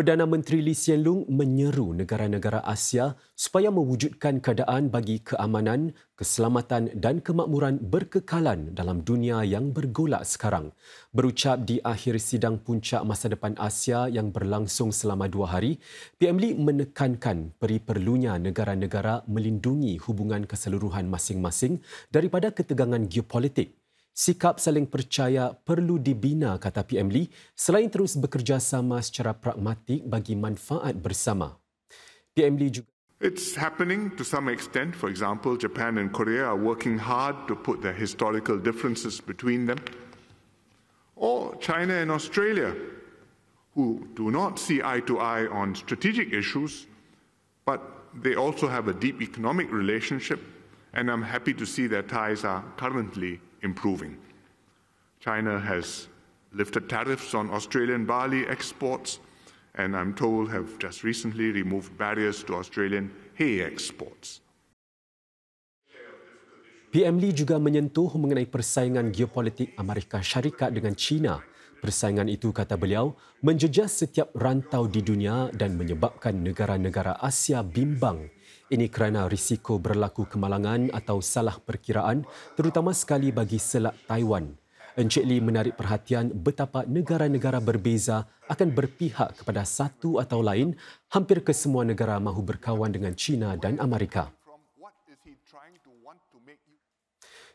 Perdana Menteri Lee Hsien Loong menyeru negara-negara Asia supaya mewujudkan keadaan bagi keamanan, keselamatan dan kemakmuran berkekalan dalam dunia yang bergolak sekarang. Berucap di akhir sidang puncak masa depan Asia yang berlangsung selama dua hari, PM Lee menekankan periperlunya negara-negara melindungi hubungan keseluruhan masing-masing daripada ketegangan geopolitik sikap saling percaya perlu dibina kata PM Lee selain terus bekerjasama secara pragmatik bagi manfaat bersama. PM Lee juga It's happening to some extent. For example, Japan and Korea are working hard to put their historical differences between them. Or China and Australia, who do not see eye to eye on strategic issues, but they also have a deep economic relationship, and I'm happy to see their ties are currently improving. China has lifted tariffs on Australian barley exports, and I'm told have just recently removed barriers to Australian hay exports. PM Lee juga menyentuh mengenai persaingan geopolitik Amerika Syarikat dengan China. Persaingan itu, kata beliau, menjejas setiap rantau di dunia dan menyebabkan negara-negara Asia bimbang ini kerana risiko berlaku kemalangan atau salah perkiraan terutama sekali bagi Selat Taiwan. Encik Lee menarik perhatian betapa negara-negara berbeza akan berpihak kepada satu atau lain hampir kesemua negara mahu berkawan dengan China dan Amerika.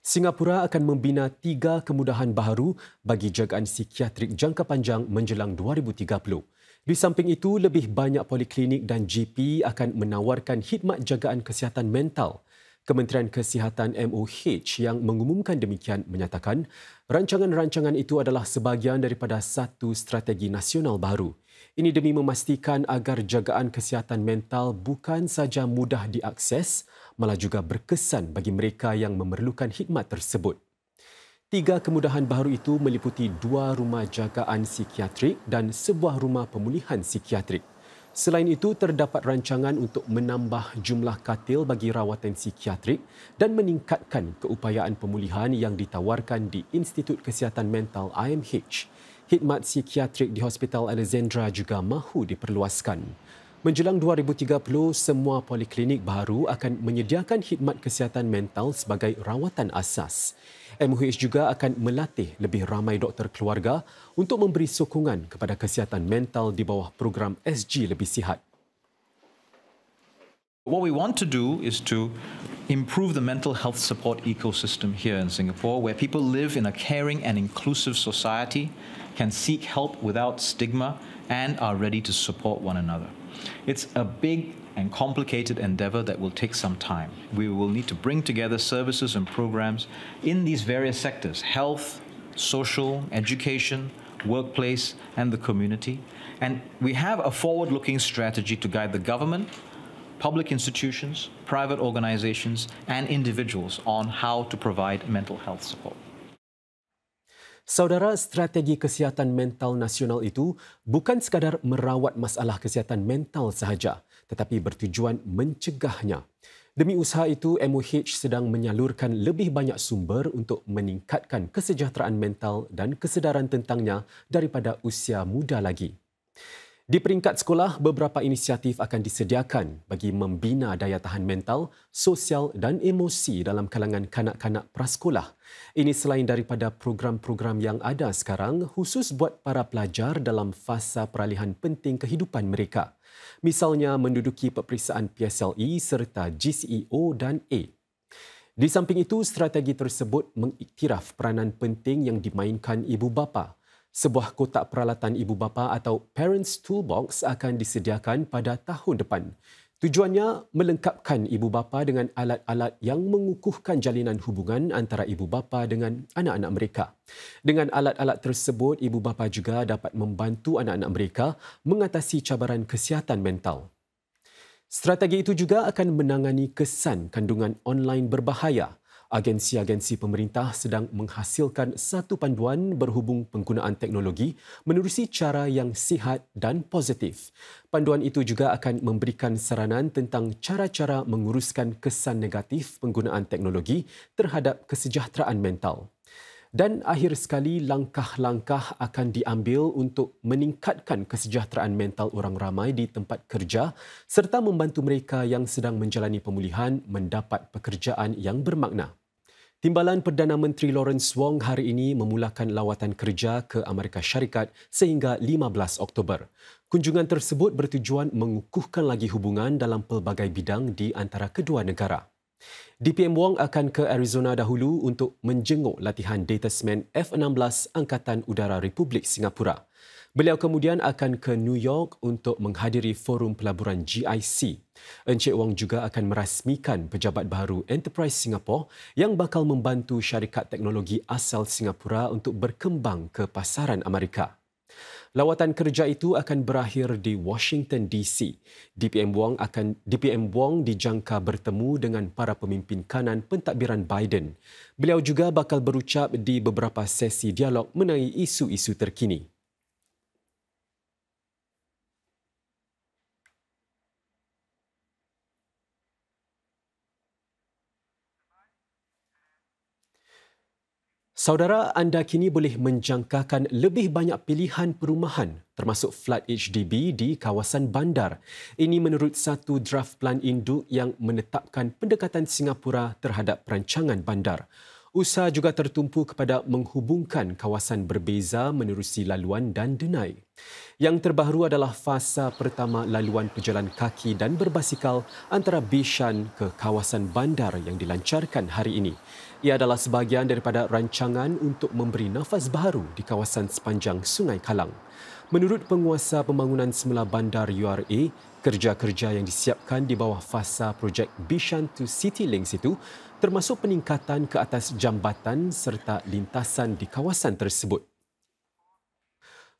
Singapura akan membina tiga kemudahan baru bagi jagaan psikiatrik jangka panjang menjelang 2030. Di samping itu, lebih banyak poliklinik dan GP akan menawarkan khidmat jagaan kesihatan mental. Kementerian Kesihatan MOH yang mengumumkan demikian menyatakan rancangan-rancangan itu adalah sebahagian daripada satu strategi nasional baru. Ini demi memastikan agar jagaan kesihatan mental bukan saja mudah diakses, malah juga berkesan bagi mereka yang memerlukan hikmat tersebut. Tiga kemudahan baru itu meliputi dua rumah jagaan psikiatrik dan sebuah rumah pemulihan psikiatrik. Selain itu, terdapat rancangan untuk menambah jumlah katil bagi rawatan psikiatrik dan meningkatkan keupayaan pemulihan yang ditawarkan di Institut Kesihatan Mental IMH khidmat psikiatrik di Hospital Alexandra juga mahu diperluaskan. Menjelang 2030, semua poliklinik baru akan menyediakan khidmat kesihatan mental sebagai rawatan asas. MUH juga akan melatih lebih ramai doktor keluarga untuk memberi sokongan kepada kesihatan mental di bawah program SG Lebih Sihat. What we want to do is to improve the mental health support ecosystem here in Singapore where people live in a caring and inclusive society can seek help without stigma, and are ready to support one another. It's a big and complicated endeavor that will take some time. We will need to bring together services and programs in these various sectors health, social, education, workplace, and the community. And we have a forward looking strategy to guide the government, public institutions, private organizations, and individuals on how to provide mental health support. Saudara, strategi kesihatan mental nasional itu bukan sekadar merawat masalah kesihatan mental sahaja, tetapi bertujuan mencegahnya. Demi usaha itu, MOH sedang menyalurkan lebih banyak sumber untuk meningkatkan kesejahteraan mental dan kesedaran tentangnya daripada usia muda lagi. Di peringkat sekolah, beberapa inisiatif akan disediakan bagi membina daya tahan mental, sosial dan emosi dalam kalangan kanak-kanak prasekolah. Ini selain daripada program-program yang ada sekarang khusus buat para pelajar dalam fasa peralihan penting kehidupan mereka. Misalnya menduduki peperiksaan PSLE serta GCEO dan A. Di samping itu, strategi tersebut mengiktiraf peranan penting yang dimainkan ibu bapa. Sebuah kotak peralatan ibu bapa atau Parents Toolbox akan disediakan pada tahun depan. Tujuannya melengkapkan ibu bapa dengan alat-alat yang mengukuhkan jalinan hubungan antara ibu bapa dengan anak-anak mereka. Dengan alat-alat tersebut, ibu bapa juga dapat membantu anak-anak mereka mengatasi cabaran kesihatan mental. Strategi itu juga akan menangani kesan kandungan online berbahaya. Agensi-agensi pemerintah sedang menghasilkan satu panduan berhubung penggunaan teknologi menerusi cara yang sihat dan positif. Panduan itu juga akan memberikan saranan tentang cara-cara menguruskan kesan negatif penggunaan teknologi terhadap kesejahteraan mental. Dan akhir sekali, langkah-langkah akan diambil untuk meningkatkan kesejahteraan mental orang ramai di tempat kerja serta membantu mereka yang sedang menjalani pemulihan mendapat pekerjaan yang bermakna. Timbalan Perdana Menteri Lawrence Wong hari ini memulakan lawatan kerja ke Amerika Syarikat sehingga 15 Oktober. Kunjungan tersebut bertujuan mengukuhkan lagi hubungan dalam pelbagai bidang di antara kedua negara. DPM Wong akan ke Arizona dahulu untuk menjenguk latihan Datasman F-16 Angkatan Udara Republik Singapura. Beliau kemudian akan ke New York untuk menghadiri forum pelaburan GIC. Encik Wong juga akan merasmikan pejabat baru Enterprise Singapore yang bakal membantu syarikat teknologi asal Singapura untuk berkembang ke pasaran Amerika. Lawatan kerja itu akan berakhir di Washington DC. DPM Wong akan DPM Wong dijangka bertemu dengan para pemimpin kanan pentadbiran Biden. Beliau juga bakal berucap di beberapa sesi dialog mengenai isu-isu terkini. Saudara, anda kini boleh menjangkakan lebih banyak pilihan perumahan termasuk flat HDB di kawasan bandar. Ini menurut satu draft plan induk yang menetapkan pendekatan Singapura terhadap perancangan bandar. Usaha juga tertumpu kepada menghubungkan kawasan berbeza menerusi laluan dan denai. Yang terbaru adalah fasa pertama laluan pejalan kaki dan berbasikal antara Bishan ke kawasan bandar yang dilancarkan hari ini. Ia adalah sebahagian daripada rancangan untuk memberi nafas baru di kawasan sepanjang Sungai Kalang. Menurut penguasa pembangunan semula bandar URA, kerja-kerja yang disiapkan di bawah fasa projek Bishan to City Links itu termasuk peningkatan ke atas jambatan serta lintasan di kawasan tersebut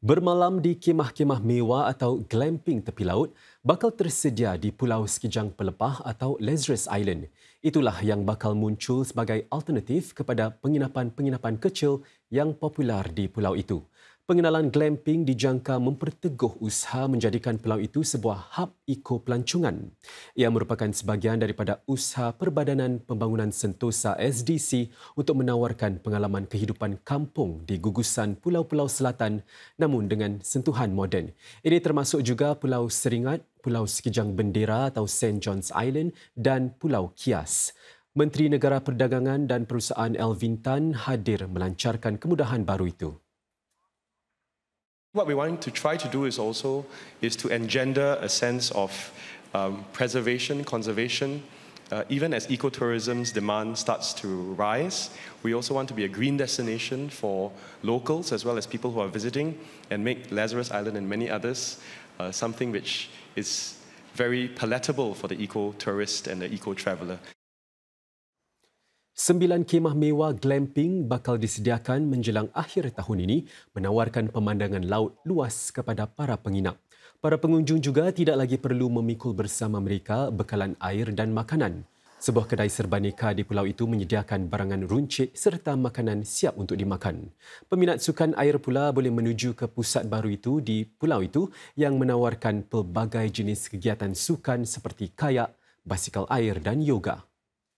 bermalam di kemah-kemah mewah atau glamping tepi laut bakal tersedia di Pulau Sekejang Pelepah atau Lazarus Island. Itulah yang bakal muncul sebagai alternatif kepada penginapan-penginapan kecil yang popular di pulau itu. Pengenalan glamping dijangka memperteguh usaha menjadikan pulau itu sebuah hub pelancongan. Ia merupakan sebahagian daripada usaha Perbadanan Pembangunan Sentosa SDC untuk menawarkan pengalaman kehidupan kampung di gugusan pulau-pulau selatan namun dengan sentuhan moden. Ini termasuk juga Pulau Seringat, Pulau Sekijang Bendera atau St. John's Island dan Pulau Kias. Menteri Negara Perdagangan dan Perusahaan Elvin Tan hadir melancarkan kemudahan baru itu. What we want to try to do is also is to engender a sense of um, preservation, conservation. Uh, even as ecotourism's demand starts to rise, we also want to be a green destination for locals as well as people who are visiting and make Lazarus Island and many others uh, something which is very palatable for the eco-tourist and the eco-traveler. Sembilan kemah mewah glamping bakal disediakan menjelang akhir tahun ini menawarkan pemandangan laut luas kepada para penginap. Para pengunjung juga tidak lagi perlu memikul bersama mereka bekalan air dan makanan. Sebuah kedai serbaneka di pulau itu menyediakan barangan runcit serta makanan siap untuk dimakan. Peminat sukan air pula boleh menuju ke pusat baru itu di pulau itu yang menawarkan pelbagai jenis kegiatan sukan seperti kayak, basikal air dan yoga.